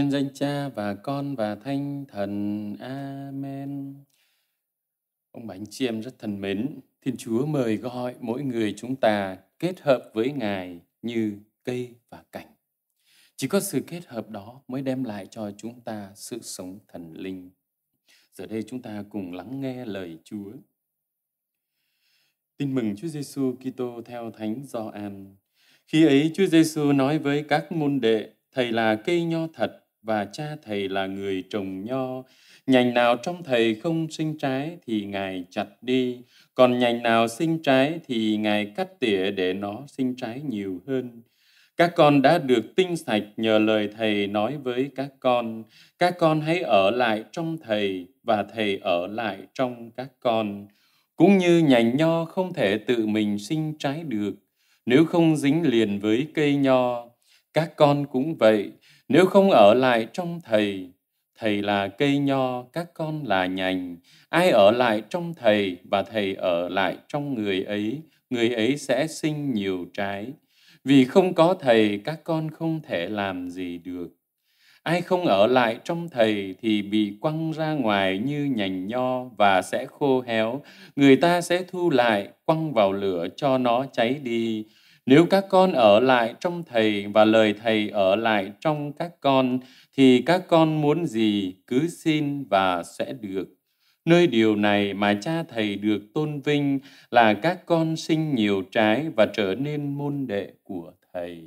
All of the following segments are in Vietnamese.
Nhân danh Cha và Con và Thanh Thần. Amen. Ông bà anh chị em rất thần mến, Thiên Chúa mời gọi mỗi người chúng ta kết hợp với Ngài như cây và cảnh. Chỉ có sự kết hợp đó mới đem lại cho chúng ta sự sống thần linh. Giờ đây chúng ta cùng lắng nghe lời Chúa. Tin mừng Chúa Giêsu Kitô theo Thánh Gioan. Khi ấy Chúa Giêsu nói với các môn đệ: Thầy là cây nho thật, và cha thầy là người trồng nho. Nhành nào trong thầy không sinh trái thì ngài chặt đi, còn nhành nào sinh trái thì ngài cắt tỉa để nó sinh trái nhiều hơn. Các con đã được tinh sạch nhờ lời thầy nói với các con. Các con hãy ở lại trong thầy và thầy ở lại trong các con. Cũng như nhành nho không thể tự mình sinh trái được nếu không dính liền với cây nho. Các con cũng vậy, nếu không ở lại trong thầy, thầy là cây nho, các con là nhành. Ai ở lại trong thầy và thầy ở lại trong người ấy, người ấy sẽ sinh nhiều trái. Vì không có thầy, các con không thể làm gì được. Ai không ở lại trong thầy thì bị quăng ra ngoài như nhành nho và sẽ khô héo. Người ta sẽ thu lại, quăng vào lửa cho nó cháy đi. Nếu các con ở lại trong Thầy và lời Thầy ở lại trong các con, thì các con muốn gì cứ xin và sẽ được. Nơi điều này mà cha Thầy được tôn vinh là các con sinh nhiều trái và trở nên môn đệ của Thầy.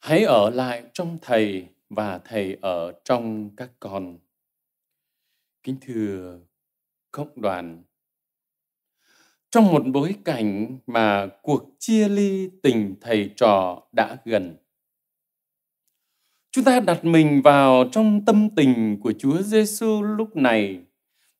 Hãy ở lại trong Thầy và Thầy ở trong các con. Kính thưa cộng đoàn trong một bối cảnh mà cuộc chia ly tình thầy trò đã gần. Chúng ta đặt mình vào trong tâm tình của Chúa Giêsu lúc này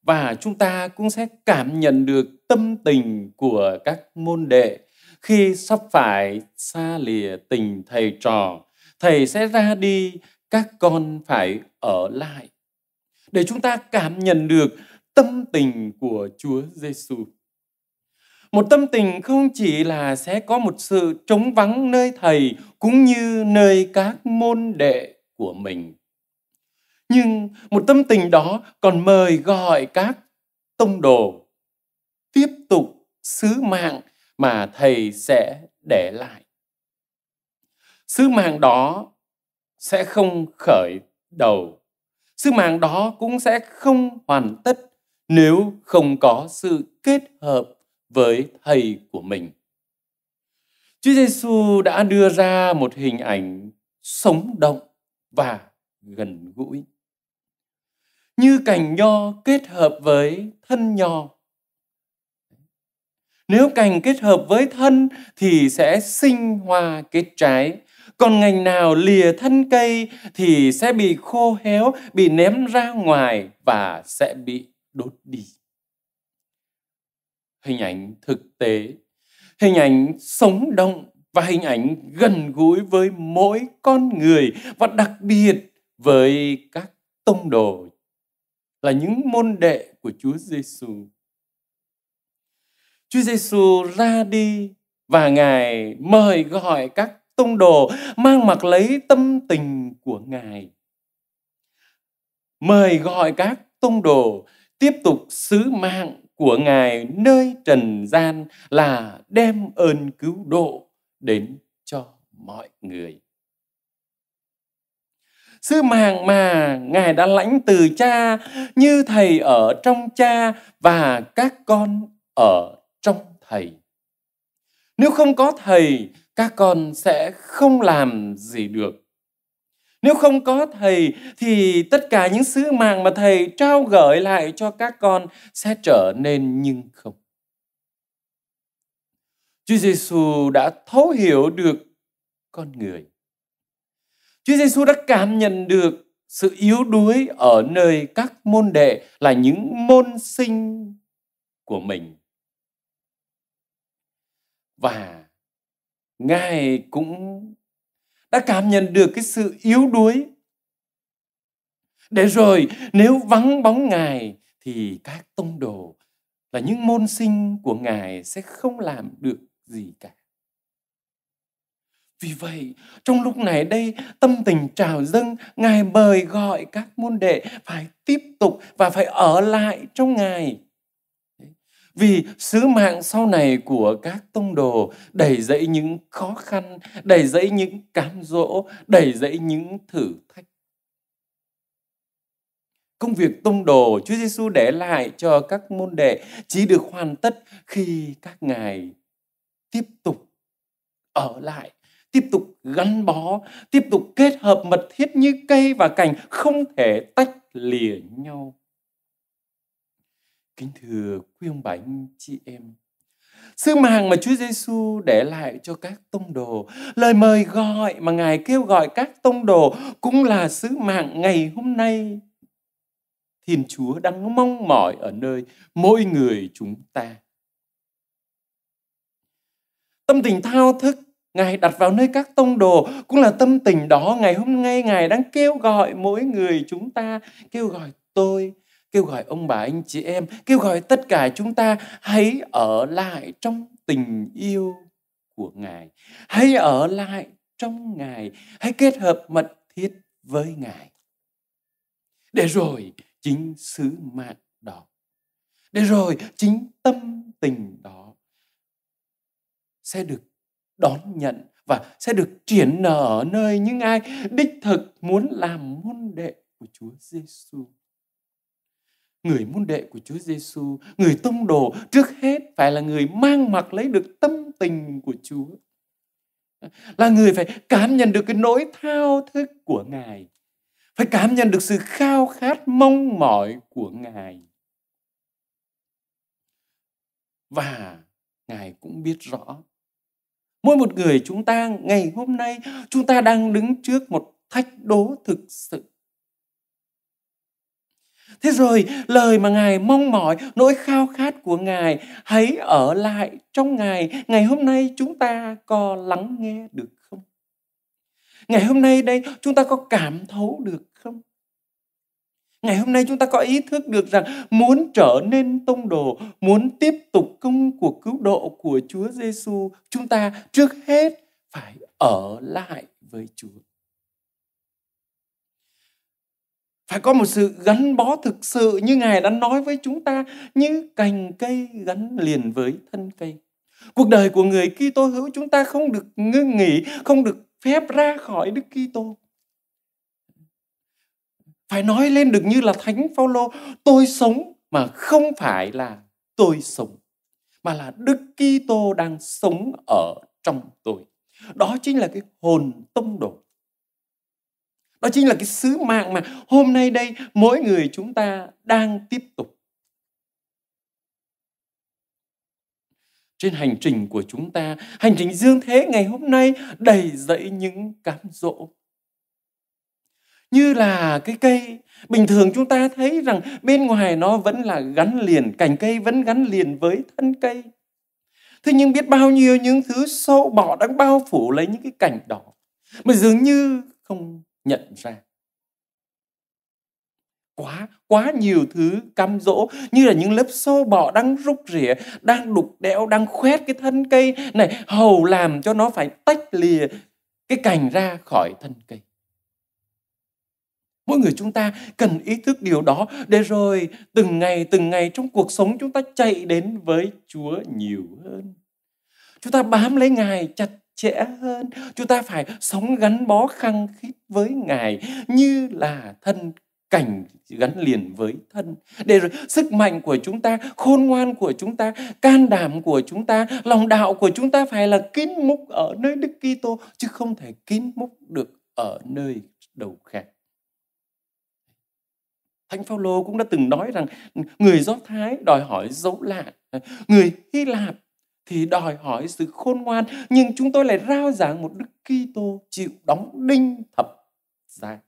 và chúng ta cũng sẽ cảm nhận được tâm tình của các môn đệ khi sắp phải xa lìa tình thầy trò, thầy sẽ ra đi, các con phải ở lại. Để chúng ta cảm nhận được tâm tình của Chúa Giêsu một tâm tình không chỉ là sẽ có một sự trống vắng nơi thầy cũng như nơi các môn đệ của mình nhưng một tâm tình đó còn mời gọi các tông đồ tiếp tục sứ mạng mà thầy sẽ để lại sứ mạng đó sẽ không khởi đầu sứ mạng đó cũng sẽ không hoàn tất nếu không có sự kết hợp với thầy của mình. Chúa Giêsu đã đưa ra một hình ảnh sống động và gần gũi. Như cành nho kết hợp với thân nho. Nếu cành kết hợp với thân thì sẽ sinh hoa kết trái, còn ngành nào lìa thân cây thì sẽ bị khô héo, bị ném ra ngoài và sẽ bị đốt đi hình ảnh thực tế hình ảnh sống động và hình ảnh gần gũi với mỗi con người và đặc biệt với các tông đồ là những môn đệ của Chúa Giêsu. Chúa Giêsu ra đi và Ngài mời gọi các tông đồ mang mặc lấy tâm tình của Ngài. Mời gọi các tông đồ tiếp tục sứ mạng của Ngài nơi trần gian là đem ơn cứu độ đến cho mọi người. Sứ mạng mà Ngài đã lãnh từ cha như Thầy ở trong cha và các con ở trong Thầy. Nếu không có Thầy, các con sẽ không làm gì được nếu không có thầy thì tất cả những sứ mạng mà thầy trao gửi lại cho các con sẽ trở nên nhưng không. Chúa Giêsu đã thấu hiểu được con người. Chúa Giêsu đã cảm nhận được sự yếu đuối ở nơi các môn đệ là những môn sinh của mình. Và Ngài cũng đã cảm nhận được cái sự yếu đuối. Để rồi nếu vắng bóng Ngài thì các tông đồ và những môn sinh của Ngài sẽ không làm được gì cả. Vì vậy, trong lúc này đây, tâm tình trào dâng, Ngài mời gọi các môn đệ phải tiếp tục và phải ở lại trong Ngài vì sứ mạng sau này của các tông đồ đầy dẫy những khó khăn, đầy dẫy những cám dỗ, đầy dẫy những thử thách. Công việc tông đồ Chúa Giêsu để lại cho các môn đệ chỉ được hoàn tất khi các ngài tiếp tục ở lại tiếp tục gắn bó, tiếp tục kết hợp mật thiết như cây và cành không thể tách lìa nhau. Kính thưa quý ông bà anh chị em, Sứ mạng mà Chúa Giêsu để lại cho các tông đồ, lời mời gọi mà Ngài kêu gọi các tông đồ cũng là sứ mạng ngày hôm nay. Thiên Chúa đang mong mỏi ở nơi mỗi người chúng ta. Tâm tình thao thức Ngài đặt vào nơi các tông đồ cũng là tâm tình đó ngày hôm nay Ngài đang kêu gọi mỗi người chúng ta, kêu gọi tôi, kêu gọi ông bà anh chị em, kêu gọi tất cả chúng ta hãy ở lại trong tình yêu của Ngài. Hãy ở lại trong Ngài, hãy kết hợp mật thiết với Ngài. Để rồi chính sứ mạng đó, để rồi chính tâm tình đó sẽ được đón nhận và sẽ được triển nở ở nơi những ai đích thực muốn làm môn đệ của Chúa Giêsu người môn đệ của Chúa Giêsu, người tông đồ trước hết phải là người mang mặc lấy được tâm tình của Chúa. Là người phải cảm nhận được cái nỗi thao thức của Ngài. Phải cảm nhận được sự khao khát mong mỏi của Ngài. Và Ngài cũng biết rõ Mỗi một người chúng ta ngày hôm nay chúng ta đang đứng trước một thách đố thực sự. Thế rồi lời mà Ngài mong mỏi, nỗi khao khát của Ngài hãy ở lại trong Ngài. Ngày hôm nay chúng ta có lắng nghe được không? Ngày hôm nay đây chúng ta có cảm thấu được không? Ngày hôm nay chúng ta có ý thức được rằng muốn trở nên tông đồ, muốn tiếp tục công cuộc cứu độ của Chúa Giêsu, chúng ta trước hết phải ở lại với Chúa. phải có một sự gắn bó thực sự như ngài đã nói với chúng ta như cành cây gắn liền với thân cây cuộc đời của người Kitô hữu chúng ta không được ngưng nghỉ không được phép ra khỏi Đức Kitô phải nói lên được như là thánh Phaolô tôi sống mà không phải là tôi sống mà là Đức Kitô đang sống ở trong tôi đó chính là cái hồn tông đồ đó chính là cái sứ mạng mà hôm nay đây mỗi người chúng ta đang tiếp tục. Trên hành trình của chúng ta, hành trình dương thế ngày hôm nay đầy dẫy những cám dỗ. Như là cái cây, bình thường chúng ta thấy rằng bên ngoài nó vẫn là gắn liền, cành cây vẫn gắn liền với thân cây. Thế nhưng biết bao nhiêu những thứ sâu bọ đang bao phủ lấy những cái cảnh đó mà dường như không nhận ra quá quá nhiều thứ cam dỗ như là những lớp sâu bọ đang rút rỉa đang đục đẽo đang khoét cái thân cây này hầu làm cho nó phải tách lìa cái cành ra khỏi thân cây mỗi người chúng ta cần ý thức điều đó để rồi từng ngày từng ngày trong cuộc sống chúng ta chạy đến với chúa nhiều hơn chúng ta bám lấy ngài chặt chẽ hơn chúng ta phải sống gắn bó khăng khít với ngài như là thân cảnh gắn liền với thân để rồi sức mạnh của chúng ta khôn ngoan của chúng ta can đảm của chúng ta lòng đạo của chúng ta phải là kín múc ở nơi đức kitô chứ không thể kín múc được ở nơi đầu khác Thánh Phaolô cũng đã từng nói rằng người Do Thái đòi hỏi dấu lạ, người Hy Lạp thì đòi hỏi sự khôn ngoan nhưng chúng tôi lại rao giảng một Đức Kitô chịu đóng đinh thập giá.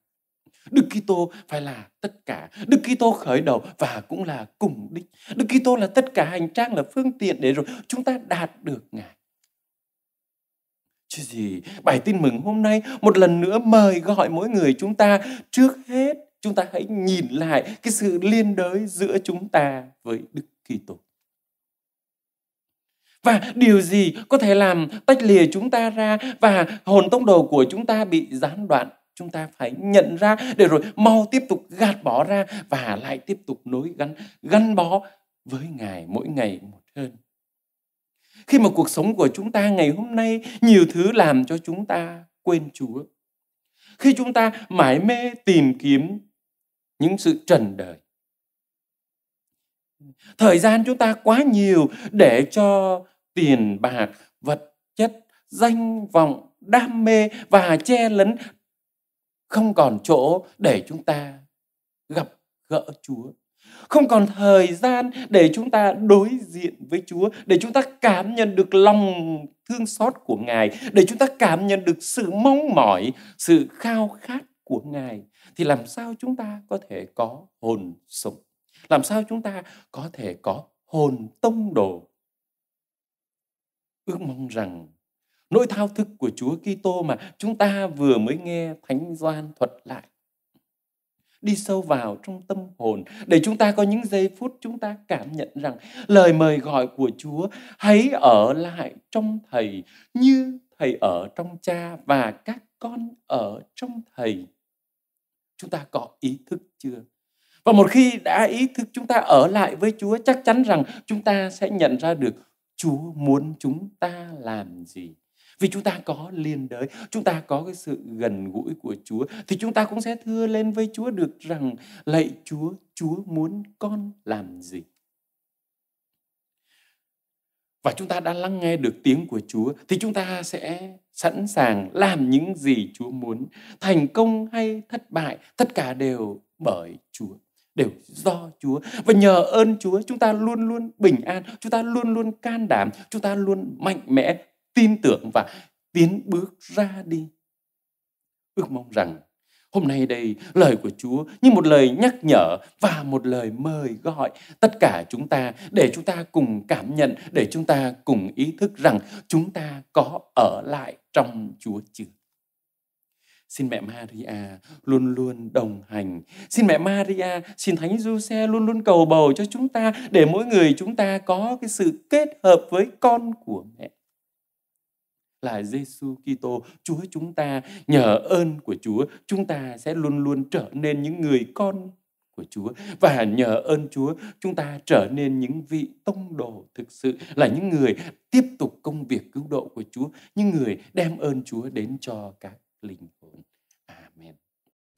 Đức Kitô phải là tất cả. Đức Kitô khởi đầu và cũng là cùng đích. Đức Kitô là tất cả hành trang là phương tiện để rồi chúng ta đạt được Ngài. Chứ gì, bài tin mừng hôm nay một lần nữa mời gọi mỗi người chúng ta trước hết chúng ta hãy nhìn lại cái sự liên đới giữa chúng ta với Đức Kitô và điều gì có thể làm tách lìa chúng ta ra và hồn tông đồ của chúng ta bị gián đoạn chúng ta phải nhận ra để rồi mau tiếp tục gạt bỏ ra và lại tiếp tục nối gắn gắn bó với ngài mỗi ngày một hơn khi mà cuộc sống của chúng ta ngày hôm nay nhiều thứ làm cho chúng ta quên chúa khi chúng ta mãi mê tìm kiếm những sự trần đời Thời gian chúng ta quá nhiều để cho tiền bạc, vật chất, danh vọng, đam mê và che lấn không còn chỗ để chúng ta gặp gỡ Chúa. Không còn thời gian để chúng ta đối diện với Chúa, để chúng ta cảm nhận được lòng thương xót của Ngài, để chúng ta cảm nhận được sự mong mỏi, sự khao khát của Ngài thì làm sao chúng ta có thể có hồn sống? Làm sao chúng ta có thể có hồn tông đồ? Ước mong rằng nỗi thao thức của Chúa Kitô mà chúng ta vừa mới nghe Thánh Doan thuật lại đi sâu vào trong tâm hồn để chúng ta có những giây phút chúng ta cảm nhận rằng lời mời gọi của Chúa hãy ở lại trong thầy như thầy ở trong cha và các con ở trong thầy. Chúng ta có ý thức chưa? Và một khi đã ý thức chúng ta ở lại với Chúa chắc chắn rằng chúng ta sẽ nhận ra được Chúa muốn chúng ta làm gì. Vì chúng ta có liên đới, chúng ta có cái sự gần gũi của Chúa thì chúng ta cũng sẽ thưa lên với Chúa được rằng lạy Chúa, Chúa muốn con làm gì. Và chúng ta đã lắng nghe được tiếng của Chúa thì chúng ta sẽ sẵn sàng làm những gì Chúa muốn, thành công hay thất bại, tất cả đều bởi Chúa đều do Chúa và nhờ ơn Chúa chúng ta luôn luôn bình an, chúng ta luôn luôn can đảm, chúng ta luôn mạnh mẽ, tin tưởng và tiến bước ra đi. Ước mong rằng hôm nay đây lời của Chúa như một lời nhắc nhở và một lời mời gọi tất cả chúng ta để chúng ta cùng cảm nhận, để chúng ta cùng ý thức rằng chúng ta có ở lại trong Chúa chưa. Xin mẹ Maria luôn luôn đồng hành. Xin mẹ Maria, xin Thánh Giuse luôn luôn cầu bầu cho chúng ta để mỗi người chúng ta có cái sự kết hợp với con của mẹ là Giêsu Kitô, Chúa chúng ta, nhờ ơn của Chúa, chúng ta sẽ luôn luôn trở nên những người con của Chúa và nhờ ơn Chúa chúng ta trở nên những vị tông đồ thực sự là những người tiếp tục công việc cứu độ của Chúa, những người đem ơn Chúa đến cho các linh